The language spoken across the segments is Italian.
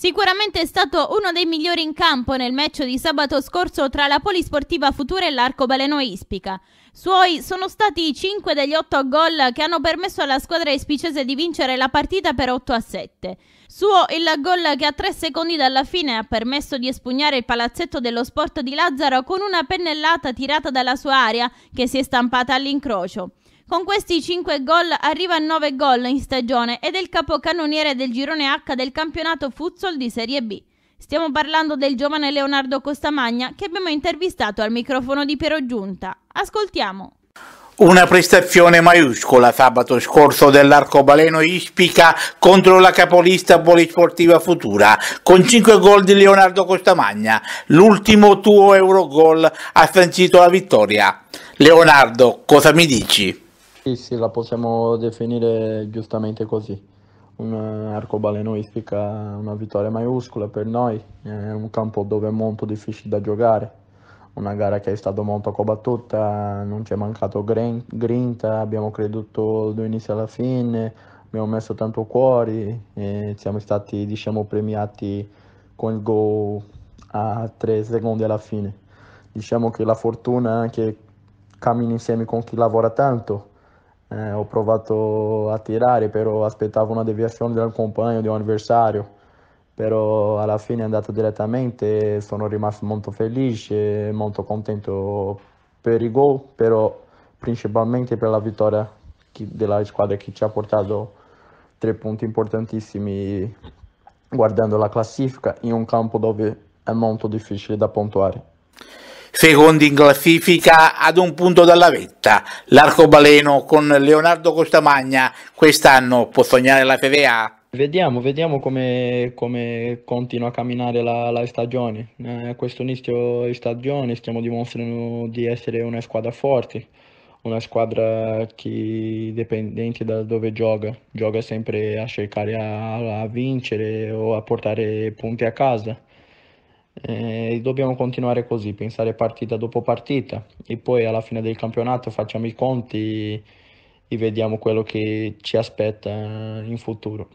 Sicuramente è stato uno dei migliori in campo nel match di sabato scorso tra la Polisportiva Futura e l'Arcobaleno Ispica. Suoi sono stati i 5 degli 8 gol che hanno permesso alla squadra ispicese di vincere la partita per 8 a 7. Suo il gol che a 3 secondi dalla fine ha permesso di espugnare il palazzetto dello sport di Lazzaro con una pennellata tirata dalla sua area che si è stampata all'incrocio. Con questi 5 gol arriva a 9 gol in stagione ed è il capocannoniere del girone H del campionato futsal di Serie B. Stiamo parlando del giovane Leonardo Costamagna che abbiamo intervistato al microfono di Piero Giunta. Ascoltiamo. Una prestazione maiuscola sabato scorso dell'arcobaleno Ispica contro la capolista polisportiva Futura, con 5 gol di Leonardo Costamagna. L'ultimo tuo Eurogol ha sancito la vittoria. Leonardo, cosa mi dici? Sì, sì, la possiamo definire giustamente così. Un'arcobalenoistica, eh, una vittoria maiuscola per noi, è un campo dove è molto difficile da giocare, una gara che è stata molto combattuta, non ci è mancato grinta, abbiamo creduto dall'inizio alla fine, abbiamo messo tanto cuore e siamo stati diciamo, premiati con il gol a tre secondi alla fine. Diciamo che la fortuna è che cammini insieme con chi lavora tanto eh, ho provato a tirare, però aspettavo una deviazione da un compagno, di un avversario. Però alla fine è andato direttamente e sono rimasto molto felice molto contento per i gol, però principalmente per la vittoria della squadra che ci ha portato tre punti importantissimi guardando la classifica in un campo dove è molto difficile da puntuare secondi in classifica ad un punto dalla vetta. L'arcobaleno con Leonardo Costamagna quest'anno può sognare la Serie A? Vediamo, vediamo come, come, continua a camminare la, la stagione. Eh, questo inizio di stagione stiamo dimostrando di essere una squadra forte, una squadra che dipendente da dove gioca, gioca sempre a cercare a, a vincere o a portare punti a casa eh, dobbiamo continuare così, pensare partita dopo partita e poi alla fine del campionato facciamo i conti e vediamo quello che ci aspetta in futuro.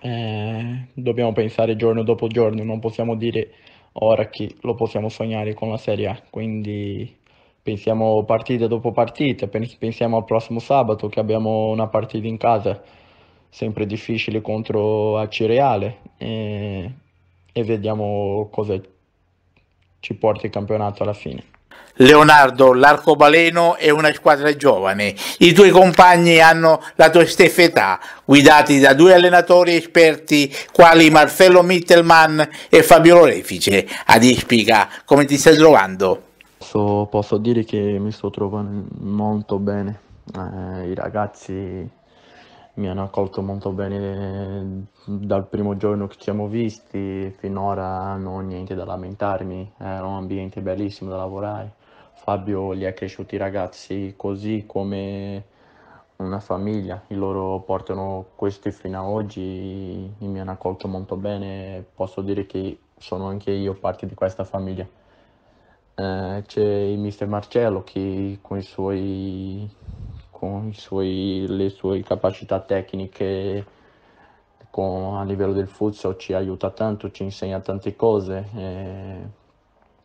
Eh, dobbiamo pensare giorno dopo giorno, non possiamo dire ora che lo possiamo sognare con la Serie A, quindi pensiamo partita dopo partita, pensiamo al prossimo sabato che abbiamo una partita in casa sempre difficile contro Acireale. Eh, e vediamo cosa ci porta il campionato alla fine. Leonardo, l'arcobaleno è una squadra giovane, i tuoi compagni hanno la tua stessa età, guidati da due allenatori esperti quali Marcello Mittelman e Fabio Lorefice. Ad Ispica, come ti stai trovando? Posso, posso, dire che mi sto trovando molto bene, eh, i ragazzi mi hanno accolto molto bene eh, dal primo giorno che ci siamo visti, finora non ho niente da lamentarmi, era un ambiente bellissimo da lavorare. Fabio li ha cresciuti i ragazzi così come una famiglia, e loro portano questo fino a oggi e mi hanno accolto molto bene, posso dire che sono anche io parte di questa famiglia. Eh, c'è il mister Marcello che con i suoi con suoi, le sue capacità tecniche con, a livello del futsal ci aiuta tanto, ci insegna tante cose e, eh,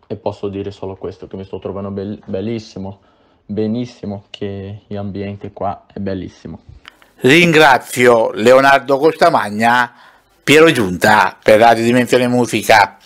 e posso dire solo questo, che mi sto trovando be- bellissimo, benissimo, che l'ambiente qua è bellissimo. Ringrazio Leonardo Costamagna, Piero Giunta per Radio Dimensione Musica.